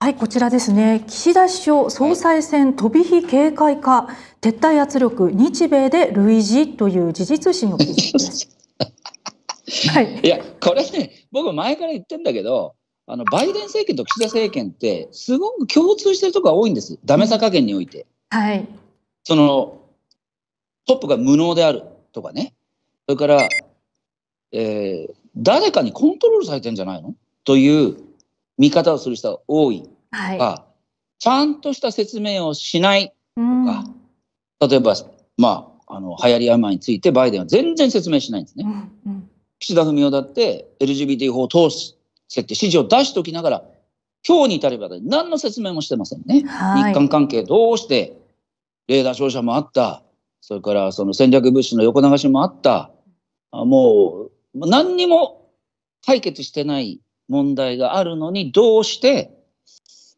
はい、こちらですね。岸田首相総裁選飛び火警戒か、撤退圧力日米で類似という事実信の記事です。はい、いやこれね僕前から言ってんだけどあのバイデン政権と岸田政権ってすごく共通してるとこが多いんですダメさ加減において、はい、そのトップが無能であるとかねそれから、えー、誰かにコントロールされてんじゃないのという見方をする人が多いとか、はい、ちゃんとした説明をしないとか、うん、例えば、まあ、あの流行り病についてバイデンは全然説明しないんですね。うんうん、岸田文雄だって LGBT 法を通す設定指示を出しておきながら今日に至れば何の説明もしてませんね。はい、日韓関係どうしてレーダー照射もあったそれからその戦略物資の横流しもあったもう何にも解決してない問題があるのに、どうして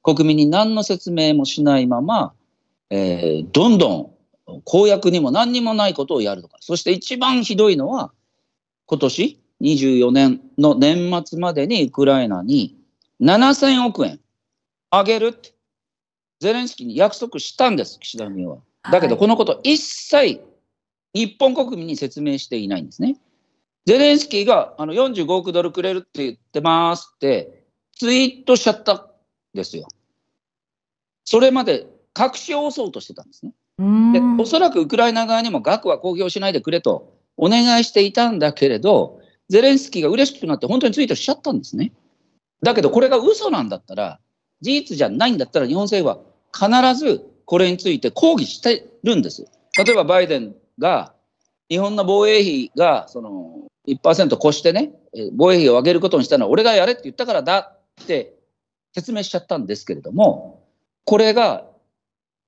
国民に何の説明もしないまま、えー、どんどん公約にも何にもないことをやるとか、そして一番ひどいのは、今年24年の年末までにウクライナに7000億円あげるって、ゼレンスキーに約束したんです、岸田文雄は。だけど、このこと一切日本国民に説明していないんですね。ゼレンスキーがあの45億ドルくれるって言ってますってツイートしちゃったんですよ。それまで隠しを押そうとしてたんですね。でおそらくウクライナ側にも額は公表しないでくれとお願いしていたんだけれど、ゼレンスキーが嬉しくなって本当にツイートしちゃったんですね。だけどこれが嘘なんだったら、事実じゃないんだったら日本政府は必ずこれについて抗議してるんです。例えばバイデンが日本の防衛費がその1%越してね、防衛費を上げることにしたのは俺がやれって言ったからだって説明しちゃったんですけれども、これが、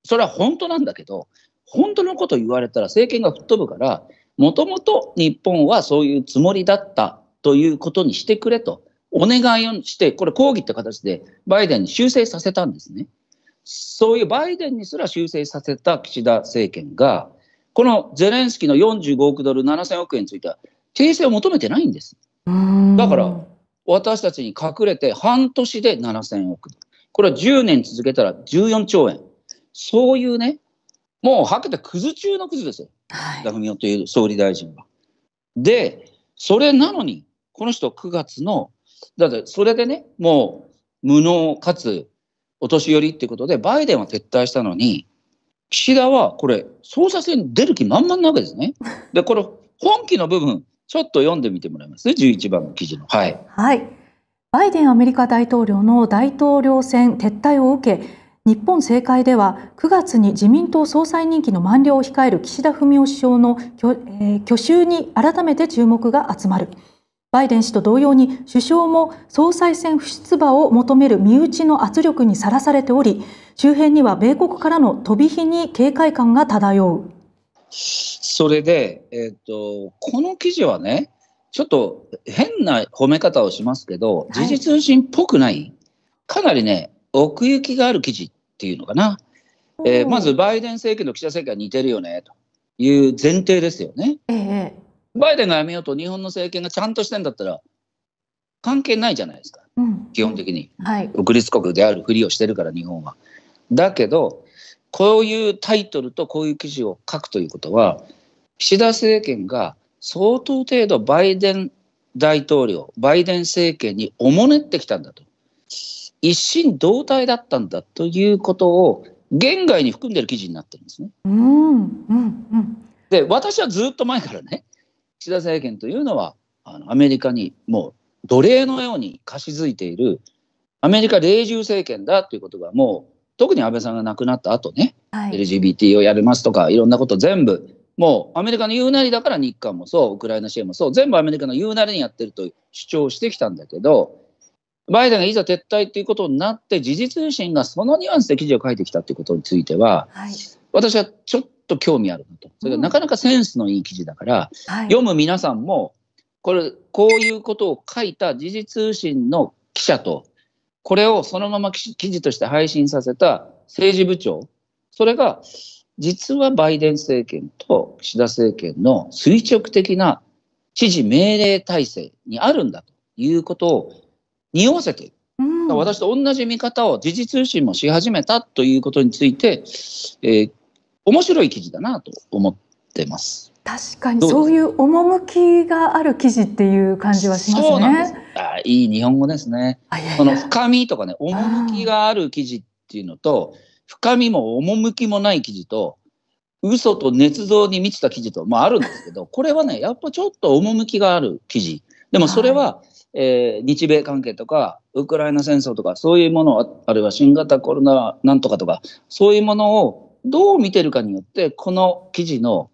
それは本当なんだけど、本当のこと言われたら政権が吹っ飛ぶから、もともと日本はそういうつもりだったということにしてくれと、お願いをして、これ抗議って形でバイデンに修正させたんですね。そういうバイデンにすら修正させた岸田政権が、このゼレンスキーの45億ドル7000億円については、訂正を求めてないんです。だから、私たちに隠れて半年で7000億。これは10年続けたら14兆円。そういうね、もうはけたクズ中のクズですよ。田文雄フミオという総理大臣は。で、それなのに、この人9月の、だってそれでね、もう無能かつお年寄りってことで、バイデンは撤退したのに、岸田はこれ、捜査線に出る気満々なわけですね。で、これ、本気の部分、ちょっと読んでみてもらいます11番の記事の。はい。はい。バイデンアメリカ大統領の大統領選撤退を受け、日本政界では9月に自民党総裁任期の満了を控える岸田文雄首相の去,、えー、去就に改めて注目が集まる。バイデン氏と同様に首相も総裁選不出馬を求める身内の圧力にさらされており、周辺には米国からの飛び火に警戒感が漂う。それで、えっ、ー、と、この記事はね、ちょっと変な褒め方をしますけど、時事通信っぽくない、はい、かなりね、奥行きがある記事っていうのかな。えー、まずバイデン政権と岸田政権は似てるよねという前提ですよね。ええ、バイデンがやめようと日本の政権がちゃんとしてんだったら関係ないじゃないですか、うん、基本的に、はい、独立国であるふりをしてるから日本は。だけどこういうタイトルとこういう記事を書くということは、岸田政権が相当程度バイデン大統領、バイデン政権におもねってきたんだと。一心同体だったんだということを、言外に含んでる記事になってるんですね。うんうんうん、で、私はずっと前からね、岸田政権というのは、あのアメリカにもう奴隷のように貸し付いている、アメリカ霊獣政権だということがもう特に安倍さんが亡くなった後ね、はい、LGBT をやりますとか、いろんなこと全部、もうアメリカの言うなりだから日韓もそう、ウクライナ支援もそう、全部アメリカの言うなりにやってると主張してきたんだけど、バイデンがいざ撤退ということになって、時事通信がそのニュアンスで記事を書いてきたということについては、はい、私はちょっと興味あるなと。それがなかなかセンスのいい記事だから、うんはい、読む皆さんも、これ、こういうことを書いた時事通信の記者とこれをそのまま記事として配信させた政治部長、それが実はバイデン政権と岸田政権の垂直的な知事命令体制にあるんだということを匂わせている。私と同じ見方を時事通信もし始めたということについて、えー、面白い記事だなと思ってます。確かにそういう趣がある記事っていう感じはしますね。すあいい日本語ですね。その深みとかね趣がある記事っていうのと深みも趣もない記事と嘘と捏造に満ちた記事と、まあ、あるんですけど これはねやっぱちょっと趣がある記事でもそれは、はい、えー、日米関係とかウクライナ戦争とかそういうものあるいは新型コロナなんとかとかそういうものをどう見てるかによってこの記事の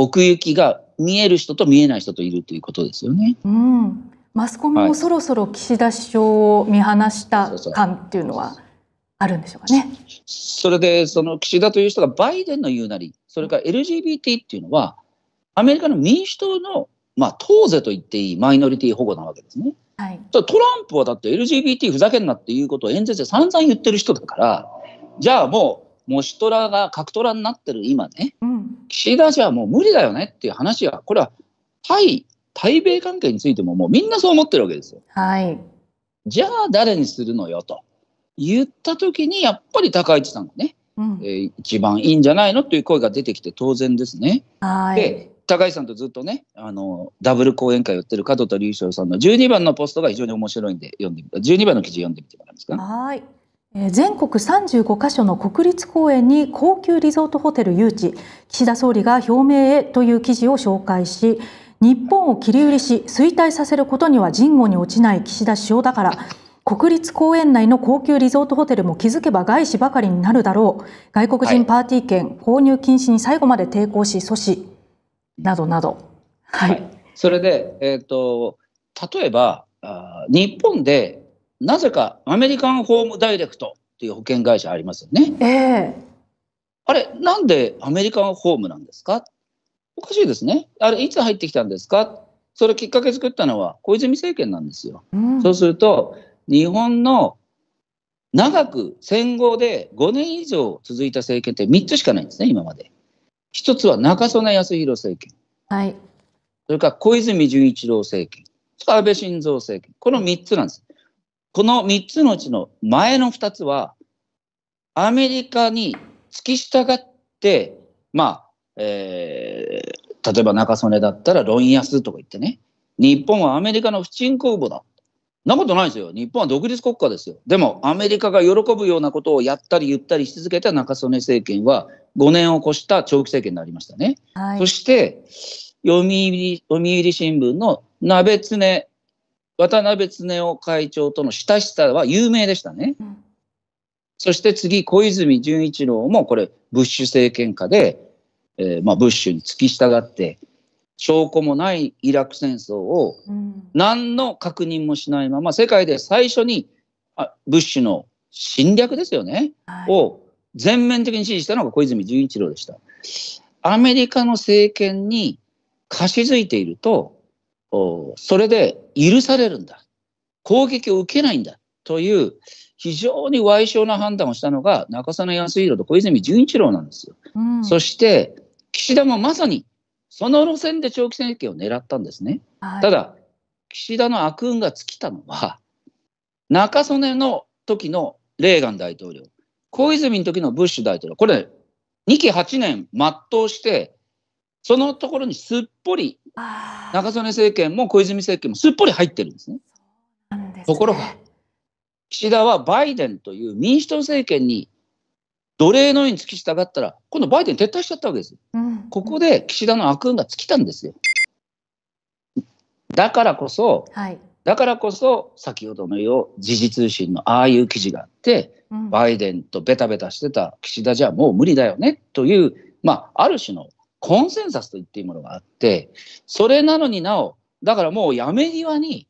奥行きが見える人と見えない人といるということですよね。うん、マスコミもそろそろ岸田首相を見放した感っていうのはあるんでしょうかね。それでその岸田という人がバイデンの言うなり、それから LGBT っていうのはアメリカの民主党のまあ当勢と言っていいマイノリティ保護なわけですね。はい、トランプはだって LGBT ふざけんなっていうことを演説で散々言ってる人だから、じゃあもう模試虎が角虎になってる今ね、うん、岸田じゃもう無理だよねっていう話は、これは対対米関係についてももうみんなそう思ってるわけですよ。はい、じゃあ誰にするのよと言った時にやっぱり高市さんがね、うん、えー、一番いいんじゃないのという声が出てきて当然ですね。はいで高橋さんとずっとねあのダブル講演会をやってる加藤田隆翔さんの12番のポストが非常に面白いんで読んでみた12番の記事読んでみてもらえますか。はい全国35箇所の国立公園に高級リゾートホテル誘致、岸田総理が表明へという記事を紹介し、日本を切り売りし、衰退させることには人後に落ちない岸田首相だから、国立公園内の高級リゾートホテルも気づけば外資ばかりになるだろう、外国人パーティー券、購入禁止に最後まで抵抗し、阻止、などなど。はい、はい、それで、えーと、と例えばあ日本でなぜかアメリカンホームダイレクトっていう保険会社ありますよね。えー、あれ、なんでアメリカンホームなんですかおかしいですね。あれ、いつ入ってきたんですかそれきっかけ作ったのは小泉政権なんですよ。うん、そうすると、日本の長く戦後で5年以上続いた政権って3つしかないんですね、今まで。1つは中曽根康弘政権。はい。それから小泉純一郎政権。安倍晋三政権。この3つなんです。この3つのうちの前の2つは、アメリカに付き従って、まあ、えー、例えば中曽根だったらロン安とか言ってね、日本はアメリカの不沈空母だ。なことないですよ。日本は独立国家ですよ。でも、アメリカが喜ぶようなことをやったり言ったりし続けた中曽根政権は、5年を越した長期政権になりましたね。はい、そして、読売読売新聞の鍋常渡辺恒夫会長との親しさは有名でしたね。うん、そして次、小泉純一郎もこれ、ブッシュ政権下で、えー、まあ、ブッシュに付き従って、証拠もないイラク戦争を何の確認もしないまま世界で最初にあブッシュの侵略ですよね、はい、を全面的に支持したのが小泉純一郎でした。アメリカの政権に貸し付いているとそれで許されるんだ。攻撃を受けないんだ。という、非常に歪小な判断をしたのが、中曽根康弘と小泉純一郎なんですよ。うん、そして、岸田もまさに、その路線で長期政権を狙ったんですね。はい、ただ、岸田の悪運が尽きたのは、中曽根の時のレーガン大統領、小泉の時のブッシュ大統領、これ、2期8年全うして、そのところにすっぽり中曽根政権も小泉政権もすっぽり入ってるんですね。すねところが岸田はバイデンという民主党政権に奴隷のように突き従ったら今度バイデン撤退しちゃったわけです。うん、ここで岸田の悪運が尽きたんですよ。だからこそ、はい、だからこそ先ほどのよう時事通信のああいう記事があって、うん、バイデンとベタベタしてた岸田じゃもう無理だよねという、まあ、ある種のコンセンサスといっていものがあって、それなのになお、だからもうやめ際に、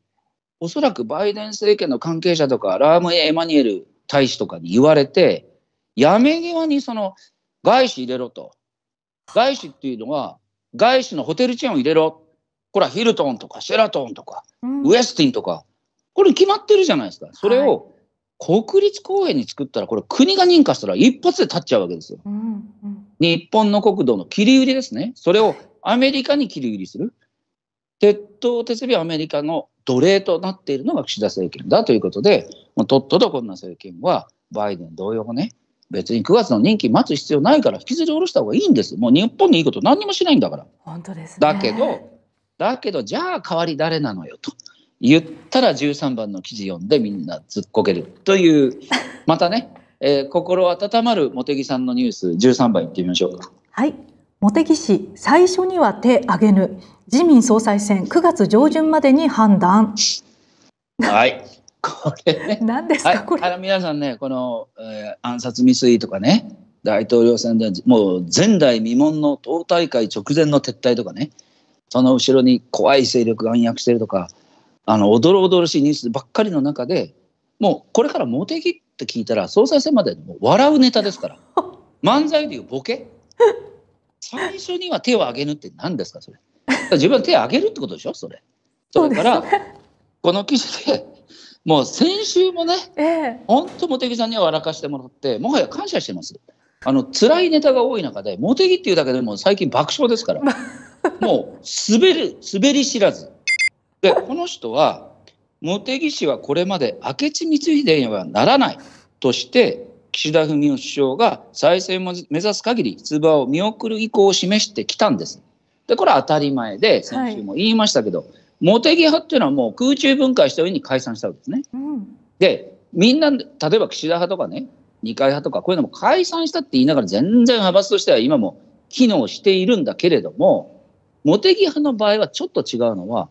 おそらくバイデン政権の関係者とか、ラーム・エマニュエル大使とかに言われて、やめ際にその外資入れろと。外資っていうのは、外資のホテルチェーンを入れろ。これはヒルトンとかシェラトンとか、ウエスティンとか、これ決まってるじゃないですか。それを国立公園に作ったら、これ国が認可したら一発で立っちゃうわけですよ。うんうん日本の国土の切り売りですね。それをアメリカに切り売りする。鉄塔鉄備アメリカの奴隷となっているのが岸田政権だということで、とっととこんな政権は、バイデン同様ね、別に9月の任期待つ必要ないから引きずり下ろした方がいいんです。もう日本にいいこと何にもしないんだから。本当です、ね、だけど、だけど、じゃあ代わり誰なのよと言ったら13番の記事読んでみんな突っこけるという、またね、えー、心温まる茂木さんのニュース13番いってみましょうか。はい茂木氏最初には手挙げぬ自民総裁選9月上旬までに判断。はい。これね。何ですか、はい、これ。あの皆さんね、この、えー、暗殺未遂とかね、大統領選でもう前代未聞の党大会直前の撤退とかね、その後ろに怖い勢力が暗躍してるとか、あの、おどろおどろしいニュースばっかりの中で、もうこれから茂木って聞いたら総裁選までもう笑うネタですから 漫才でいうボケ最初には手を挙げるって何ですかそれ自分は手を挙げるってことでしょそれそれから、この記事でもう先週もね、ええ、本当茂木さんには笑かしてもらってもはや感謝してますあの辛いネタが多い中で茂木っていうだけでも最近爆笑ですから もう滑る滑り知らずでこの人は茂木氏はこれまで明智光秀にはならないとして岸田文雄首相が再選を目指す限り出馬を見送る意向を示してきたんです。でこれは当たり前で先週も言いましたけど、はい、茂木派っていうのはもう空中分解した上に解散したわけですね。うん、でみんな例えば岸田派とかね二階派とかこういうのも解散したって言いながら全然派閥としては今も機能しているんだけれども茂木派の場合はちょっと違うのは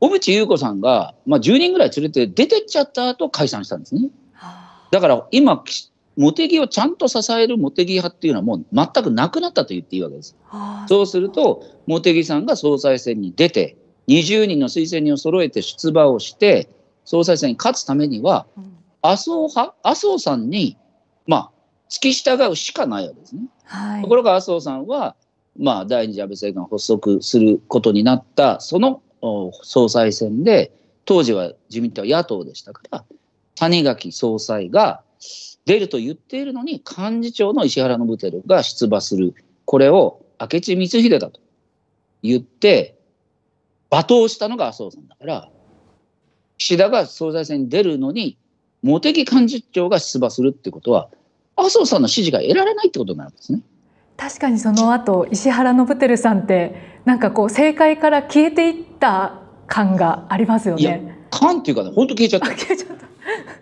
小渕優子さんが、まあ、10人ぐらい連れて出てっちゃった後解散したんですね。だから今、茂木をちゃんと支える茂木派っていうのはもう全くなくなったと言っていいわけです。そうすると、茂木さんが総裁選に出て、20人の推薦人を揃えて出馬をして、総裁選に勝つためには、麻生派、麻生さんに、まあ、付き従うしかないわけですね。ところが麻生さんは、まあ、第二次安倍政権が発足することになった、その総裁選で、当時は自民党は野党でしたから、谷垣総裁が出ると言っているのに、幹事長の石原伸晃が出馬する。これを明智光秀だと言って、罵倒したのが麻生さんだから、岸田が総裁選に出るのに、茂木幹事長が出馬するってことは、麻生さんの支持が得られないってことになるんですね。確かにその後石原伸晃さんってなんかこう政界から消えていった感がありますよね。感っていうかね本当消えちゃった。消えちゃった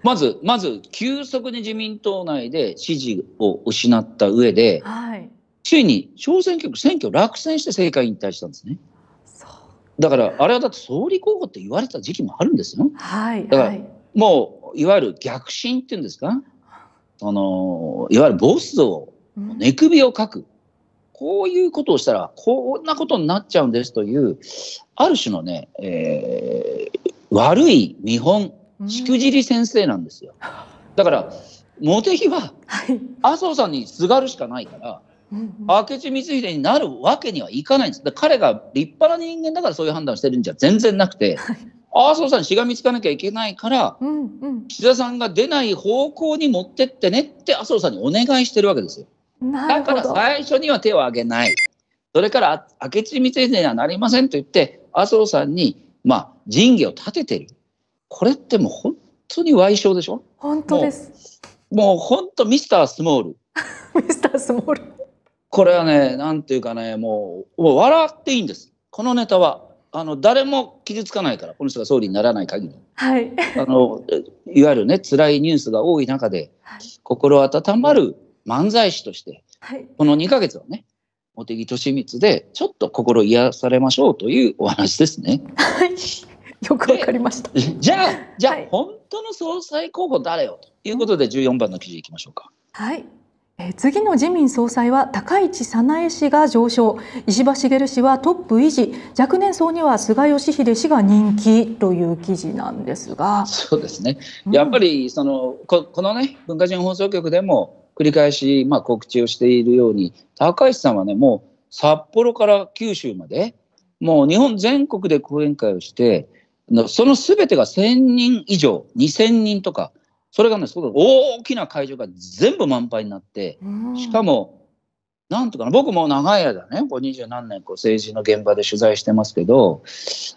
まずまず急速に自民党内で支持を失った上で、はい、ついに小選挙区選挙落選して政界引退したんですね。だからあれはだって総理候補って言われた時期もあるんですよ。はい、はい、だからもういわゆる逆進っていうんですかあのいわゆるボスを寝首をかく。こういうことをしたら、こんなことになっちゃうんですという、ある種のね、えー、悪い見本、しくじり先生なんですよ。だから、茂木は、麻生さんにすがるしかないから、明智光秀になるわけにはいかないんです。彼が立派な人間だからそういう判断してるんじゃ全然なくて、麻生さんにしがみつかなきゃいけないから、岸田さんが出ない方向に持ってってねって麻生さんにお願いしてるわけですよ。だから最初には手を挙げない。それから明智光秀にはなりませんと言って麻生さんに、まあ、仁義を立ててる。これってもう本当に歪償でしょ本当です。もう本当ミスタースモール。ミスタースモール。これはね、なんていうかね、もう、もう笑っていいんです。このネタは。あの誰も傷つかないから、この人が総理にならない限り、はい、あのいわゆるね辛いニュースが多い中で、心温まる漫才師として、この2ヶ月はね、茂木敏光でちょっと心癒されましょうというお話ですね。はい、よくわかりました。じゃあ、じゃあ、はい、本当の総裁候補誰よということで14番の記事いきましょうか。はい。え次の自民総裁は高市早苗氏が上昇石破茂氏はトップ維持若年層には菅義偉氏が人気という記事なんですがそうですね、うん、やっぱりそのここのね文化人放送局でも繰り返し、まあ、告知をしているように、高橋さんはね、もう札幌から九州まで、もう日本全国で講演会をして、そのすべてが1000人以上、2000人とか、それがね、その大きな会場が全部満杯になって、しかも、なんとかな、僕も長い間ね、こう二十何年こう政治の現場で取材してますけど、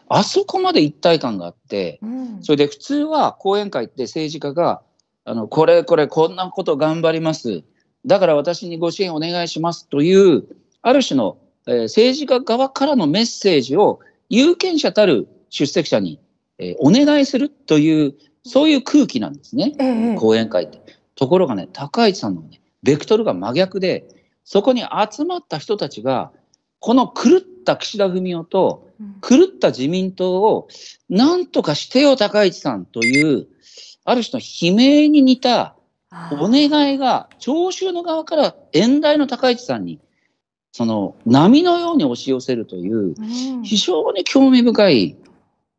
あそこまで一体感があって、それで普通は講演会って政治家があの、これこれこんなこと頑張ります。だから私にご支援お願いしますという、ある種の、えー、政治家側からのメッセージを有権者たる出席者に、えー、お願いするという、そういう空気なんですね、ええ、講演会って。ところがね、高市さんのね、ベクトルが真逆で、そこに集まった人たちが、この狂った岸田文雄と、狂った自民党を、なんとかしてよ、高市さんという、ある種の悲鳴に似たお願いが聴衆の側から演題の高市さんにその波のように押し寄せるという、非常に興味深い、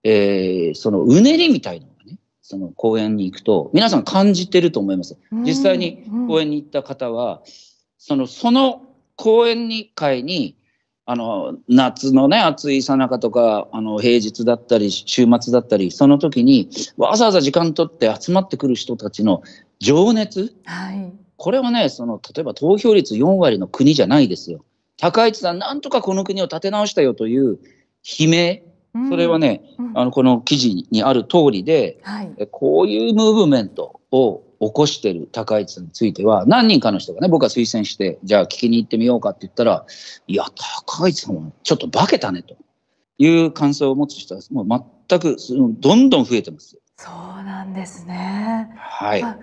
えー、そのうねりみたいなのがね、その公演に行くと、皆さん感じてると思います。実際に公演に行った方は、その、その公演に会にあの、夏のね、暑いさなかとか、あの、平日だったり、週末だったり、その時に、わざわざ時間取って集まってくる人たちの情熱。はい。これはね、その、例えば投票率4割の国じゃないですよ。高市さん、なんとかこの国を立て直したよという悲鳴。それはね、うんあのこの記事にある通りで、はい、こういうムーブメントを起こしてる高市さんについては、何人かの人がね、僕は推薦して、じゃあ聞きに行ってみようかって言ったら、いや、高市さんはちょっと化けたねという感想を持つ人は、もう全く、どんどん増えてます。そうなんですね、はい、門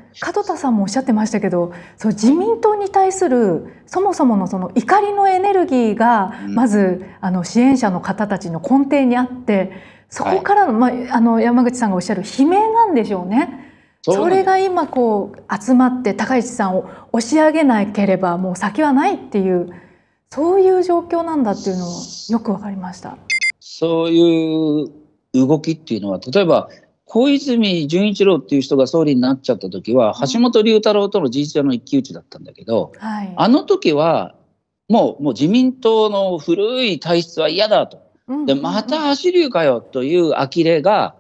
田さんもおっしゃってましたけどそう自民党に対するそもそものその怒りのエネルギーがまず、うん、あの支援者の方たちの根底にあってそこからのはい、まあ、あの山口さんがおっしゃる悲鳴なんでしょうね。それが今こう集まって高市さんを押し上げなければもう先はないっていうそういう状況なんだっていうのをよく分かりましたそういう動きっていうのは例えば小泉純一郎っていう人が総理になっちゃった時は、橋本龍太郎との事実上の一騎打ちだったんだけど、はい、あの時はもうもう自民党の古い体質は嫌だとでまた走るかよという呆れが、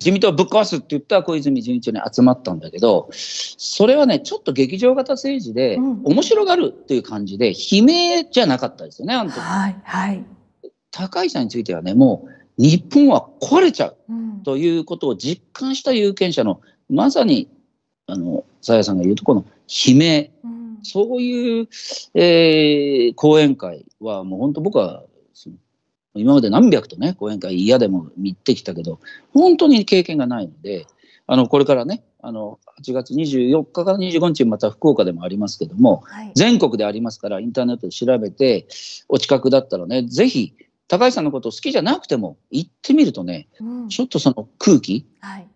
自民党をぶっ壊すって言った小泉純一に集まったんだけどそれはねちょっと劇場型政治で、面白がるっていう感じで悲鳴じゃなかったですよねあの時、はいはい、高市さんについてはねもう日本は壊れちゃうということを実感した有権者のまさにあのさやさんが言うとこの悲鳴、うん、そういう、えー、講演会はもう本当僕は今まで何百とね、講演会嫌でも行ってきたけど、本当に経験がないので、あの、これからね、あの、8月24日から25日、また福岡でもありますけども、はい、全国でありますから、インターネットで調べて、お近くだったらね、ぜひ、高橋さんのこと好きじゃなくても、行ってみるとね、うん、ちょっとその空気、はい、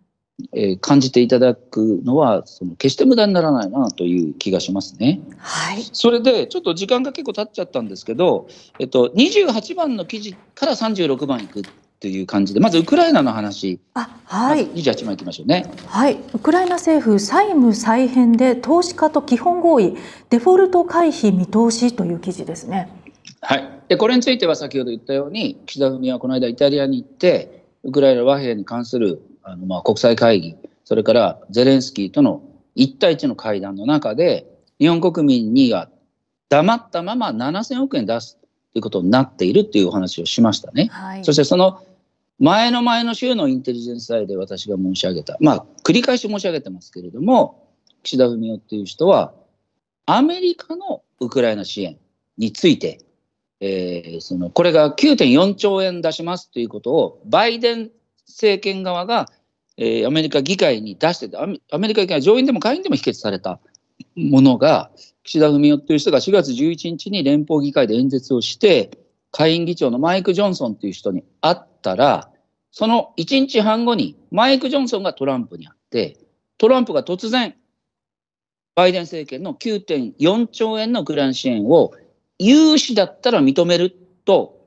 えー、感じていただくのはその決して無駄にならないなという気がしますね。はい、それでちょっと時間が結構経っちゃったんですけど、えっと、28番の記事から36番いくっていう感じでまずウクライナの話あ、はい、ま、28番いきましょうね、はい、ウクライナ政府債務再編で投資家と基本合意デフォルト回避見通しという記事ですね。はい、でこれについては先ほど言ったように岸田文雄はこの間イタリアに行ってウクライナ和平に関するあのまあ国際会議、それからゼレンスキーとの一対一の会談の中で、日本国民には黙ったまま7000億円出すということになっているっていうお話をしましたね。はい、そしてその前の前の週のインテリジェンス祭で私が申し上げた、まあ、繰り返し申し上げてますけれども、岸田文雄っていう人は、アメリカのウクライナ支援について、えー、そのこれが9.4兆円出しますということをバイデン政権側が、えー、アメリカ議会に出してた、アメリカ議会上院でも下院でも否決されたものが、岸田文雄という人が4月11日に連邦議会で演説をして、下院議長のマイク・ジョンソンという人に会ったら、その1日半後にマイク・ジョンソンがトランプに会って、トランプが突然、バイデン政権の9.4兆円のグクラン支援を融資だったら認めると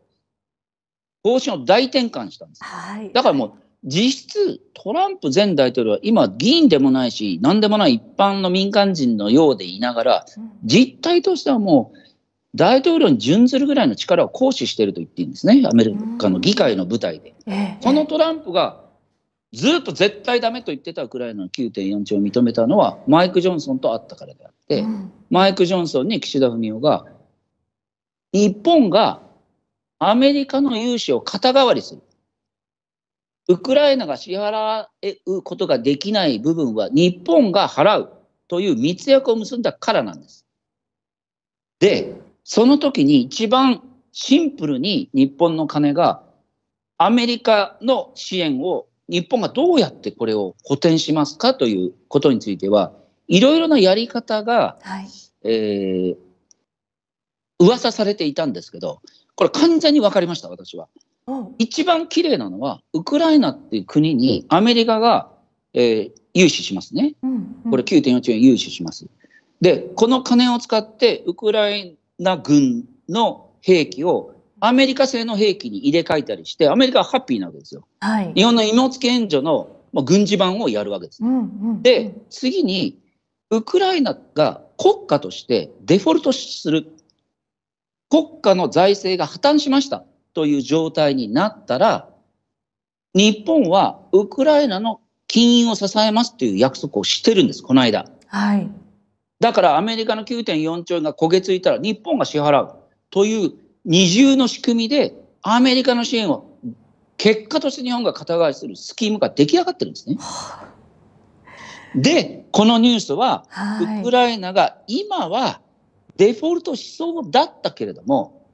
方針を大転換したんです。はい、だからもう、実質トランプ前大統領は今議員でもないし何でもない一般の民間人のようでいながら実態としてはもう大統領に準ずるぐらいの力を行使していると言っていいんですねアメリカの議会の舞台で。このトランプがずっと絶対ダメと言ってたウクライナの9.4兆を認めたのはマイク・ジョンソンと会ったからであってマイク・ジョンソンに岸田文雄が日本がアメリカの融資を肩代わりする。ウクライナが支払うことができない部分は日本が払うという密約を結んだからなんです。で、その時に一番シンプルに日本の金がアメリカの支援を日本がどうやってこれを補填しますかということについてはいろいろなやり方が、はいえー、噂されていたんですけどこれ完全に分かりました、私は。一番綺麗なのは、ウクライナっていう国にアメリカが、えー、融資しますね。これ9.4兆円融資します。で、この金を使ってウクライナ軍の兵器をアメリカ製の兵器に入れ替えたりして、アメリカはハッピーなわけですよ。はい、日本の荷物援助の、まあ、軍事版をやるわけです、で、次に、ウクライナが国家としてデフォルトする国家の財政が破綻しましたという状態になったら、日本はウクライナの金融を支えますという約束をしてるんです、この間。はい。だからアメリカの9.4兆円が焦げついたら日本が支払うという二重の仕組みでアメリカの支援を結果として日本が肩代わりするスキームが出来上がってるんですね。で、このニュースは、ウクライナが今はデフォルトしそうだったけれども、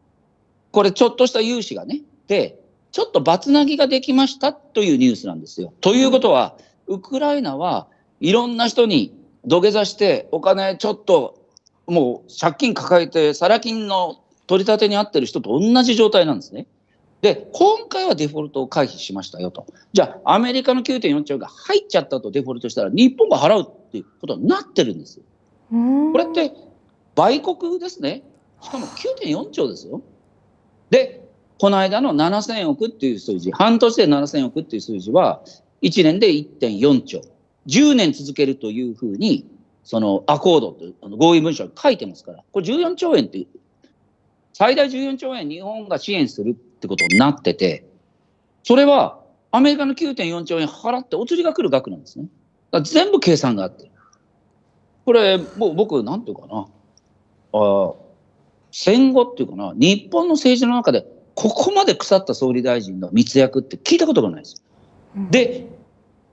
これちょっとした融資がね、で、ちょっとバツナができましたというニュースなんですよ。ということは、ウクライナはいろんな人に土下座してお金ちょっともう借金抱えて、サラ金の取り立てにあってる人と同じ状態なんですね。で、今回はデフォルトを回避しましたよと。じゃあ、アメリカの9.4兆が入っちゃったとデフォルトしたら、日本が払うっていうことになってるんですよ。これって売国ですね。しかも9.4兆ですよ。で、この間の7000億っていう数字、半年で7000億っていう数字は、1年で1.4兆。10年続けるというふうに、そのアコードというあの合意文書に書いてますから、これ14兆円って、いう、最大14兆円日本が支援するってことになってて、それはアメリカの9.4兆円払ってお釣りが来る額なんですね。全部計算があって。これ、もう僕、なんていうかな。あ戦後っていうかな、日本の政治の中で、ここまで腐った総理大臣の密約って聞いたことがないです。で、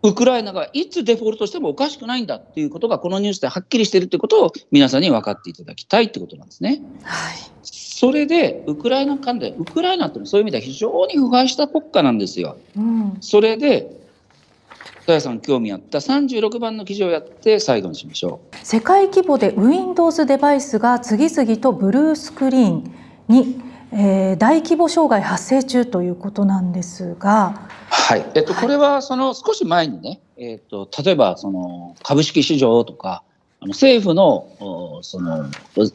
ウクライナがいつデフォルトしてもおかしくないんだっていうことが、このニュースではっきりしてるってことを皆さんに分かっていただきたいってことなんですね。はい、それで、ウクライナ関連、ウクライナってそういう意味では非常に腐敗した国家なんですよ。うん、それで大さん興味あった36番の記事をやって最後にしましょう世界規模で Windows デバイスが次々とブルースクリーンに、えー、大規模障害発生中ということなんですが、はいえっと、これはその少し前にね、えっと、例えばその株式市場とかあの政府のその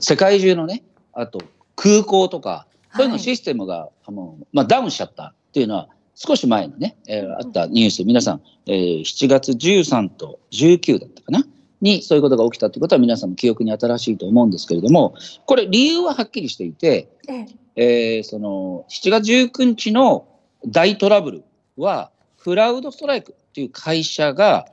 世界中のねあと空港とかそういうのシステムが、はい、あのまあ、ダウンしちゃったっていうのは少し前にね、えー、あったニュース、皆さん、えー、7月13と19だったかな、にそういうことが起きたということは皆さんも記憶に新しいと思うんですけれども、これ理由ははっきりしていて、えー、その7月19日の大トラブルは、クラウドストライクという会社が、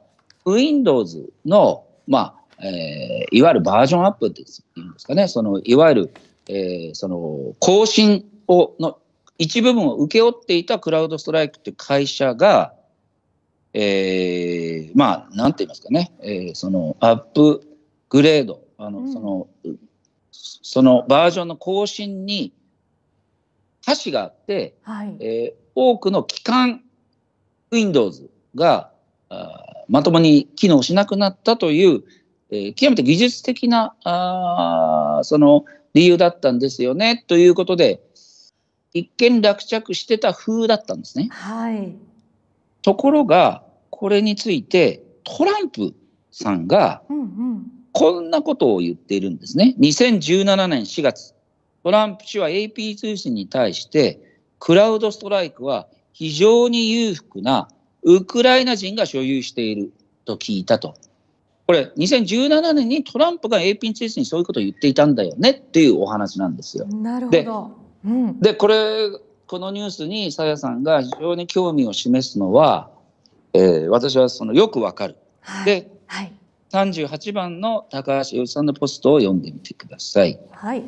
Windows の、まあ、えー、いわゆるバージョンアップっていうんですかね、そのいわゆる、えー、その更新をの一部分を請け負っていたクラウドストライクって会社が、えー、まあ、なんて言いますかね、えー、そのアップグレード、あの、うん、その、そのバージョンの更新に歌詞があって、はい、えー、多くの機関 Windows があまともに機能しなくなったという、えー、極めて技術的なあその理由だったんですよねということで、一見落着してた風だったんですね。はい、ところがこれについてトランプさんがこんなことを言っているんですね。2017年4月トランプ氏は AP 通信に対してクラウドストライクは非常に裕福なウクライナ人が所有していると聞いたと。これ2017年にトランプが AP 通信にそういうことを言っていたんだよねっていうお話なんですよ。なるほどうん、でこれこのニュースにさやさんが非常に興味を示すのは、えー、私はそのよくわかる。はい、で、はい、38番の高橋由さんのポストを読んでみてください。はい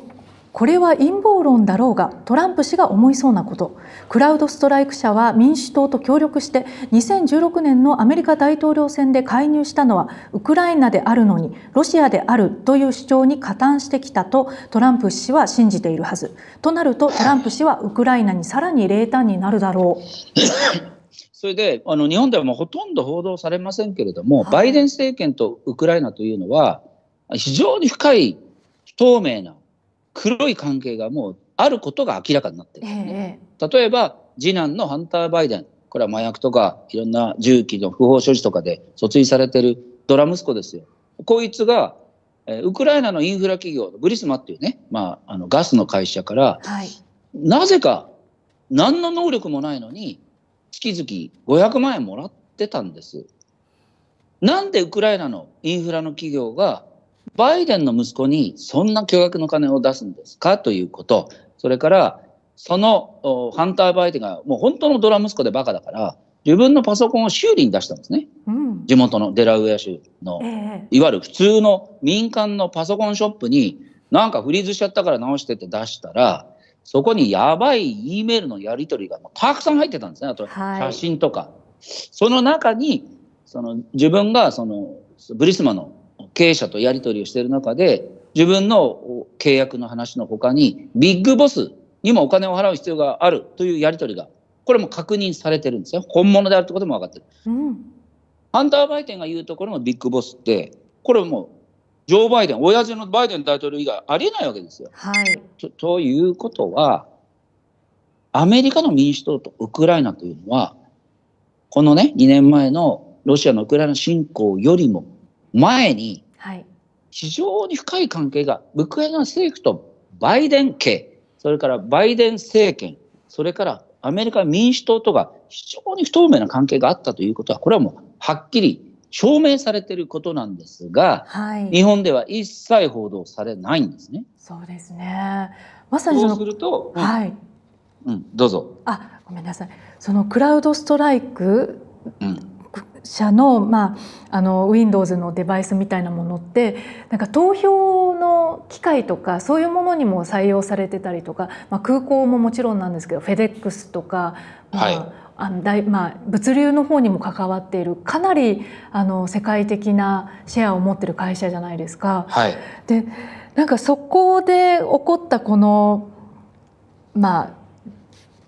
これは陰謀論だろうがトランプ氏が思いそうなことクラウドストライク社は民主党と協力して2016年のアメリカ大統領選で介入したのはウクライナであるのにロシアであるという主張に加担してきたとトランプ氏は信じているはずとなるとトランプ氏はウクライナにさらに冷淡になるだろう。それであの日本ではもうほとんど報道されませんけれども、はい、バイデン政権とウクライナというのは、非常に深い不透明な黒い関係がもうあることが明らかになってる、ね、え例えば次男のハンター・バイデンこれは麻薬とかいろんな銃器の不法所持とかで訴追されてるドラ息子ですよ。こいつが、えウクライナのインフラ企業ブリスマっていうね、まあ、あのガスの会社から、はい、なぜか何の能力もないのに月々500万円もらってたんです。なんでウクライナのインフラの企業がバイデンの息子にそんな巨額の金を出すんですかということ、それから、そのハンター・バイデンがもう本当のドラ息子でバカだから、自分のパソコンを修理に出したんですね。うん、地元のデラウェア州の、えー、いわゆる普通の民間のパソコンショップに、なんかフリーズしちゃったから直してって出したら、そこにやばい E メールのやり取りがもうたくさん入ってたんですね。あと写真とか。はい、その中に、その自分がそのブリスマの経営者とやり取りをしている中で、自分の契約の話の他に、ビッグボスにもお金を払う必要があるというやり取りが、これも確認されてるんですよ。本物であるってことも分かってる。うん、ハンター・バイデンが言うところのビッグボスって、これもジョー・バイデン、親父のバイデン大統領以外ありえないわけですよ。はいと、ということは、アメリカの民主党とウクライナというのは、このね、2年前のロシアのウクライナ侵攻よりも前に、非常に深い関係が、ウクライナ政府とバイデン系、それからバイデン政権、それからアメリカ民主党とが非常に不透明な関係があったということは、これはもうはっきり証明されていることなんですが、はい、日本では一切報道されないんですね。そうですね。まさにそうすると、はい、うん、どうぞ。あ、ごめんなさい。そのクラウドストライク、うん、社の,、まあ、あの Windows のデバイスみたいなものってなんか投票の機械とかそういうものにも採用されてたりとか、まあ、空港ももちろんなんですけどフェデックスとか、まあ、はいあの大まあ、物流の方にも関わっているかなりあの世界的なシェアを持ってる会社じゃないですか。はい、でなんかそこで起こったこの、まあ、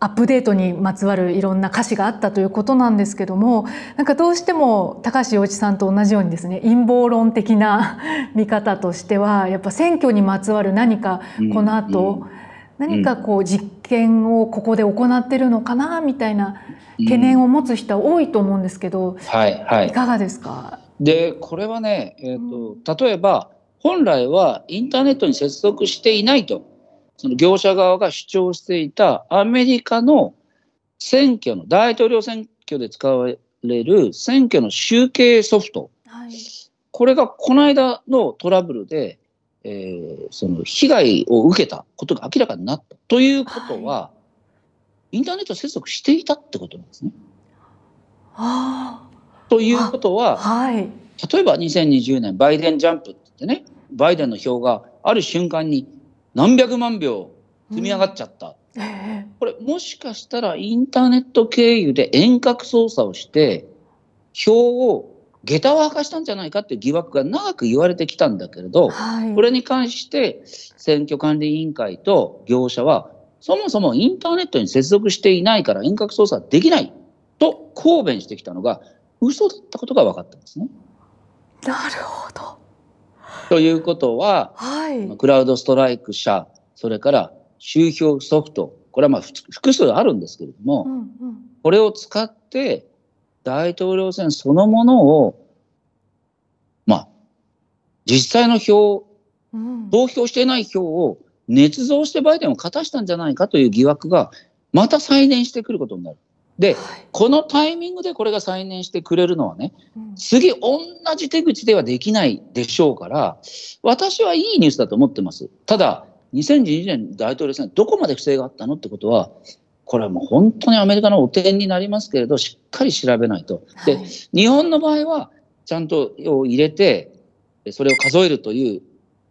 アップデートにまつわるいろんな歌詞があったということなんですけどもなんかどうしても高橋洋一さんと同じようにですね陰謀論的な 見方としてはやっぱ選挙にまつわる何かこの後、と何かこう実験をここで行ってるのかなみたいな懸念を持つ人は多いと思うんですけど、いかがですかでこれはね、えーと、例えば本来はインターネットに接続していないと。その業者側が主張していたアメリカの選挙の、大統領選挙で使われる選挙の集計ソフト、はい、これがこの間のトラブルで、えー、その被害を受けたことが明らかになったということは、はい、インターネット接続していたってことなんですね。あ、ということは、はい、例えば2020年バイデンジャンプってねバイデンの票がある瞬間に何百万票積み上がっちゃった。うん、これもしかしたらインターネット経由で遠隔操作をして、票を下駄を明かしたんじゃないかっていう疑惑が長く言われてきたんだけれど、はい、これに関して選挙管理委員会と業者は、そもそもインターネットに接続していないから遠隔操作できないと抗弁してきたのが、嘘だったことが分かったんですね。なるほど。ということは、はい、クラウドストライク社、それから周票ソフト、これはまあ複数あるんですけれども、うんうん、これを使って大統領選そのものを、まあ、実際の票、投票してない票を捏造してバイデンを勝たしたんじゃないかという疑惑がまた再燃してくることになる。で、このタイミングでこれが再燃してくれるのはね、次同じ手口ではできないでしょうから、私はいいニュースだと思ってます。ただ、2012年大統領選、どこまで不正があったのってことは、これはもう本当にアメリカの汚点になりますけれど、しっかり調べないと。で、日本の場合は、ちゃんと入れて、それを数えるという、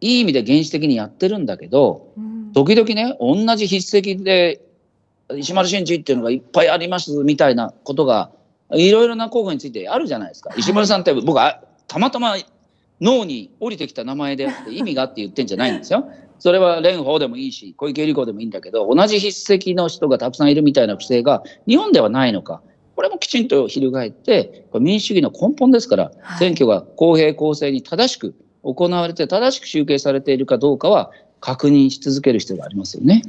いい意味で原始的にやってるんだけど、時々ね、同じ筆跡で石丸真一っていうのがいっぱいありますみたいなことが、いろいろな候補についてあるじゃないですか。石丸さんって僕はたまたま脳に降りてきた名前であって意味があって言ってんじゃないんですよ。それは蓮舫でもいいし、小池百合子でもいいんだけど、同じ筆跡の人がたくさんいるみたいな不正が日本ではないのか。これもきちんと翻って、民主主義の根本ですから、選挙が公平公正に正しく行われて、正しく集計されているかどうかは確認し続ける必要がありますよね。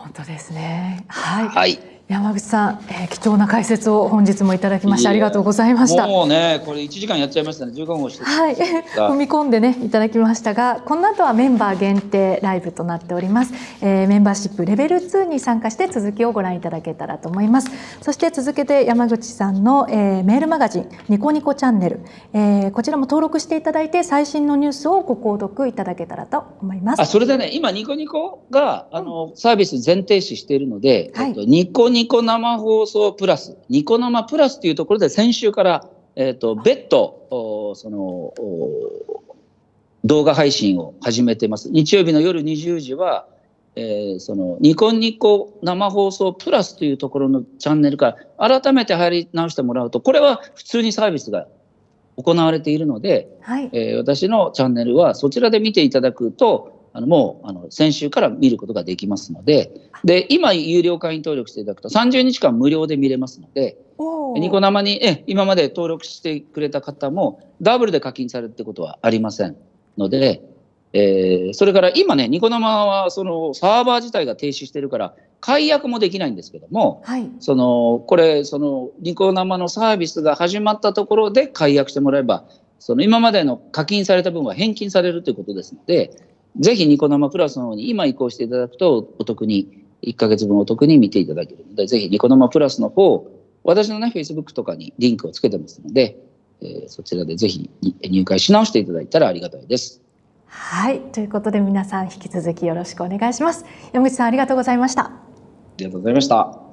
本当ですね。はい。はい山口さん、えー、貴重な解説を本日もいただきましてありがとうございましたもうねこれ1時間やっちゃいましたね15分をしてはい 踏み込んでねいただきましたがこの後はメンバー限定ライブとなっております、えー、メンバーシップレベル2に参加して続きをご覧いただけたらと思いますそして続けて山口さんの、えー、メールマガジンニコニコチャンネル、えー、こちらも登録していただいて最新のニュースをご購読いただけたらと思いますあそれでね今ニコニコがあの、うん、サービス全停止しているので、はい、ニコニニコ生放送プラス、ニコ生プラスというところで先週から、えっ、ー、と、別途、その、動画配信を始めてます。日曜日の夜20時は、えー、そのニコニコ生放送プラスというところのチャンネルから改めて入り直してもらうとこれは普通にサービスが行われているので、はい、えー、私のチャンネルはそちらで見ていただくとあのもうあの先週から見ることができますので、で、今、有料会員登録していただくと30日間無料で見れますので、ニコ生にえ今まで登録してくれた方もダブルで課金されるってことはありませんので、えー、それから今ね、ニコ生はそのサーバー自体が停止してるから、解約もできないんですけども、はい、そのこれ、そのニコ生のサービスが始まったところで解約してもらえば、その今までの課金された分は返金されるということですので、ぜひニコ生プラスの方に今移行していただくとお得に、1ヶ月分お得に見ていただけるので、ぜひニコ生プラスの方、私のね、Facebook とかにリンクをつけてますので、えー、そちらでぜひ入会し直していただいたらありがたいです。はい、ということで皆さん引き続きよろしくお願いします。山口さんありがとうございました。ありがとうございました。